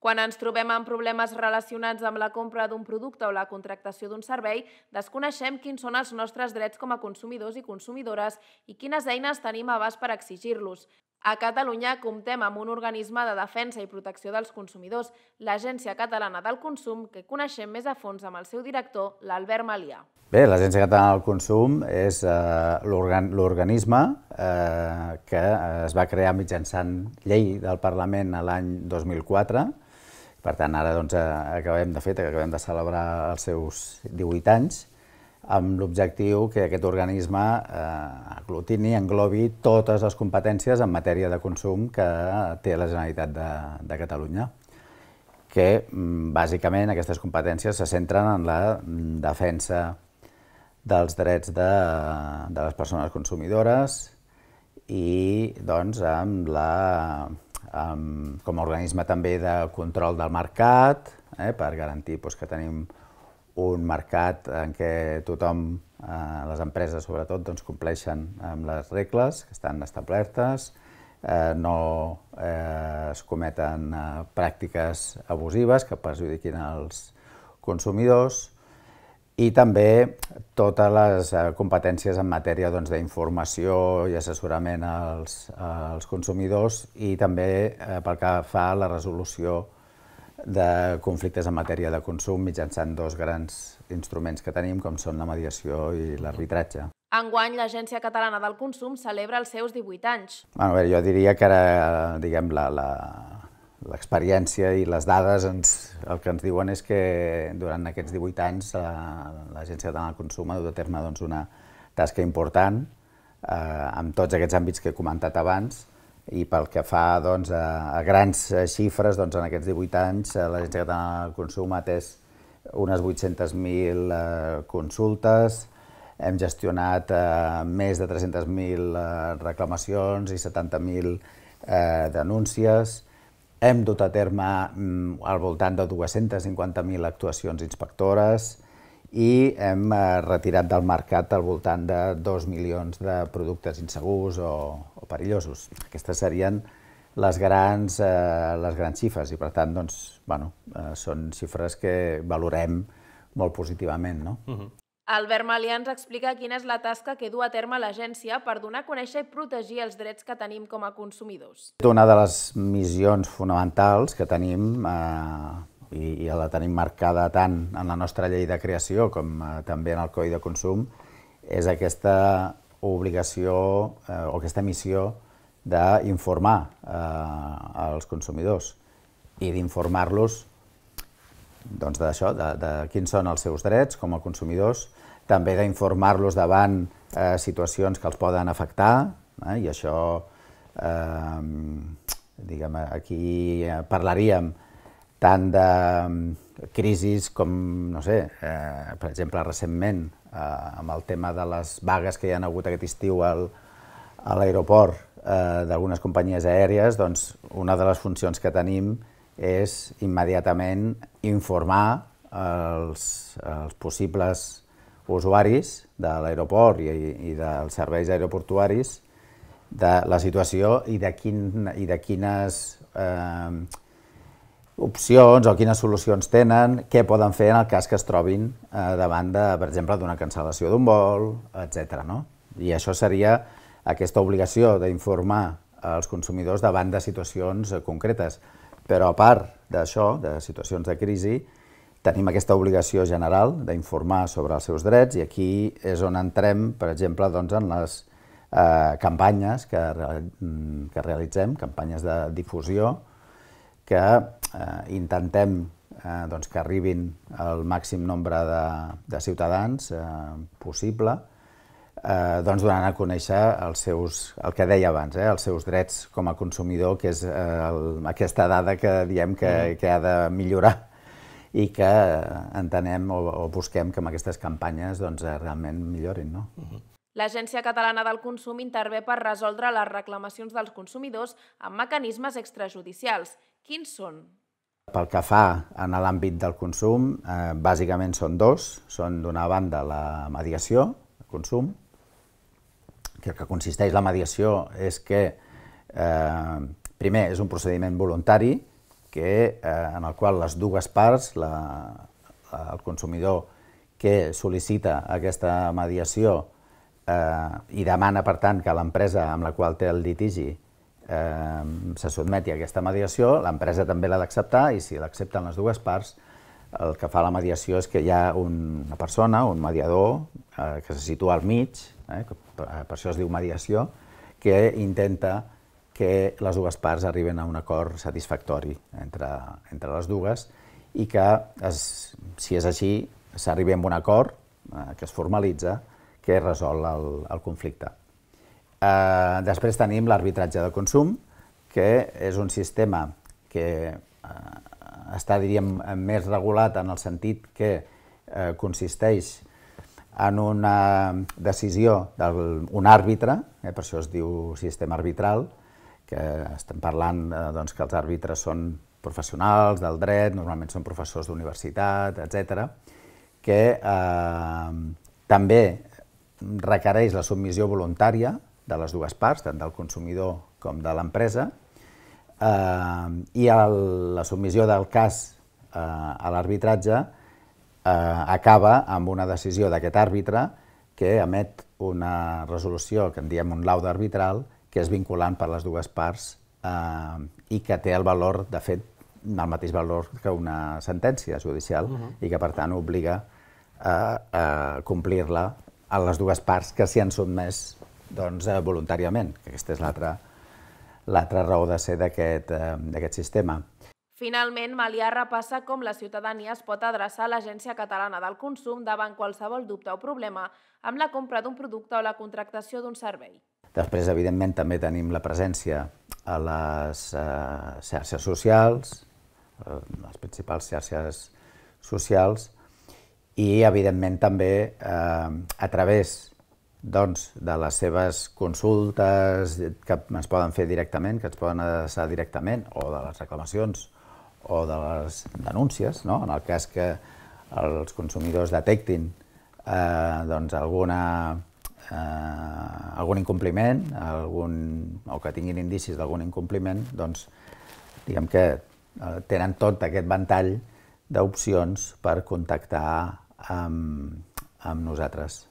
Quan ens trobem amb problemes relacionats amb la compra d'un producte o la contractació d'un servei, desconeixem quins són els nostres drets com a consumidors i consumidores i quines eines tenim a abast per exigir-los. A Catalunya comptem amb un organisme de defensa i protecció dels consumidors, l'Agència Catalana del Consum, que coneixem més a fons amb el seu director, l'Albert Malià. Bé, l'Agència Catalana del Consum és eh, l'organisme eh, que es va crear mitjançant llei del Parlament l'any 2004 per tant, ara doncs, eh, acabem, de fet, acabem de celebrar els seus 18 anys amb l'objectiu que aquest organisme eh, aglutini, englobi totes les competències en matèria de consum que té la Generalitat de, de Catalunya que mm, bàsicament aquestes competències se centren en la mm, defensa dels drets de, de les persones consumidores i doncs amb la um, com a organisme també de control del mercat, eh, per garantir doncs, que tenim un mercat en què tothom, eh, les empreses sobretot, doncs, compleixen amb les regles que estan establertes, eh, no eh, es cometen eh, pràctiques abusives que perjudiquin els consumidors, i també totes les eh, competències en matèria doncs, d'informació doncs, i assessorament als, als consumidors i també eh, pel que fa a la resolució de conflictes en matèria de consum mitjançant dos grans instruments que tenim, com són la mediació i l'arbitratge. Enguany, l'Agència Catalana del Consum celebra els seus 18 anys. Bueno, a veure, jo diria que ara, eh, diguem, la, la, l'experiència i les dades ens, el que ens diuen és que durant aquests 18 anys eh, l'Agència Catalana del Consum ha dut a terme doncs, una tasca important eh, amb tots aquests àmbits que he comentat abans i pel que fa doncs, a, a grans eh, xifres, doncs, en aquests 18 anys eh, l'Agència Catalana del Consum ha atès unes 800.000 eh, consultes, hem gestionat eh, més de 300.000 eh, reclamacions i 70.000 eh, denúncies, hem dut a terme mm, al voltant de 250.000 actuacions inspectores i hem eh, retirat del mercat al voltant de 2 milions de productes insegurs o, o perillosos. Aquestes serien les grans, eh, les grans xifres i, per tant, doncs, bueno, eh, són xifres que valorem molt positivament. No? Uh mhm. -huh. Albert Malià ens explica quina és la tasca que du a terme l'agència per donar a conèixer i protegir els drets que tenim com a consumidors. Una de les missions fonamentals que tenim eh, i, i la tenim marcada tant en la nostra llei de creació com eh, també en el Codi de Consum és aquesta obligació eh, o aquesta missió d'informar eh, els consumidors i d'informar-los doncs d'això, de, de quins són els seus drets com a consumidors, també d'informar-los davant eh, situacions que els poden afectar, eh, i això, eh, diguem, aquí eh, parlaríem tant de mm, crisis com, no sé, eh, per exemple, recentment, eh, amb el tema de les vagues que hi ha hagut aquest estiu al, a l'aeroport eh, d'algunes companyies aèries, doncs una de les funcions que tenim és immediatament informar els, els possibles usuaris de l'aeroport i, i dels serveis aeroportuaris de la situació i de, quin, i de quines eh, opcions o quines solucions tenen, què poden fer en el cas que es trobin eh, davant, de, per exemple, d'una cancel·lació d'un vol, etc. No? I això seria aquesta obligació d'informar els consumidors davant de situacions eh, concretes. Però a part d'això, de situacions de crisi, tenim aquesta obligació general d'informar sobre els seus drets i aquí és on entrem, per exemple, doncs, en les eh, campanyes que, mm, que realitzem, campanyes de difusió, que eh, intentem eh, doncs, que arribin al màxim nombre de, de ciutadans eh, possible, eh, doncs donant a conèixer els seus, el que deia abans, eh, els seus drets com a consumidor, que és eh, el, aquesta dada que diem que, mm. que ha de millorar i que eh, entenem o, o busquem que amb aquestes campanyes doncs, eh, realment millorin. No? Uh mm-hmm. -huh. L'Agència Catalana del Consum intervé per resoldre les reclamacions dels consumidors amb mecanismes extrajudicials. Quins són? Pel que fa a l'àmbit del consum, eh, bàsicament són dos. Són d'una banda la mediació, consum, que el que consisteix la mediació és que, eh, primer, és un procediment voluntari que, eh, en el qual les dues parts, la, el consumidor que sol·licita aquesta mediació eh, i demana, per tant, que l'empresa amb la qual té el litigi eh, se sotmeti a aquesta mediació, l'empresa també l'ha d'acceptar i si l'accepten les dues parts, el que fa la mediació és que hi ha una persona, un mediador, eh, que se situa al mig, eh, eh, per això es diu mediació, que intenta que les dues parts arriben a un acord satisfactori entre, entre les dues i que, es, si és així, s'arribi a un acord eh, que es formalitza, que resol el, el conflicte. Eh, després tenim l'arbitratge de consum, que és un sistema que eh, està, diríem, més regulat en el sentit que eh, consisteix en una decisió d'un àrbitre, eh, per això es diu sistema arbitral, que estem parlant eh, doncs, que els àrbitres són professionals del dret, normalment són professors d'universitat, etc, que eh, també requereix la submissió voluntària de les dues parts, tant del consumidor com de l'empresa, eh, i el, la submissió del cas eh, a l'arbitratge eh, acaba amb una decisió d'aquest àrbitre que emet una resolució que en diem un laude arbitral que és vinculant per les dues parts eh, i que té el valor, de fet, el mateix valor que una sentència judicial uh -huh. i que, per tant, obliga a, eh, a complir-la a les dues parts que s'hi han sotmès doncs, eh, voluntàriament, que aquesta és l'altra l'altra raó de ser eh, d'aquest sistema. Finalment, Malià repassa com la ciutadania es pot adreçar a l'Agència Catalana del Consum davant qualsevol dubte o problema amb la compra d'un producte o la contractació d'un servei. Després, evidentment, també tenim la presència a les eh, xarxes socials, eh, les principals xarxes socials, i, evidentment, també eh, a través doncs, de les seves consultes que es poden fer directament, que es poden adreçar directament, o de les reclamacions o de les denúncies, no? en el cas que els consumidors detectin eh, doncs alguna, eh, algun incompliment algun, o que tinguin indicis d'algun incompliment, doncs diguem que eh, tenen tot aquest ventall d'opcions per contactar amb, amb nosaltres.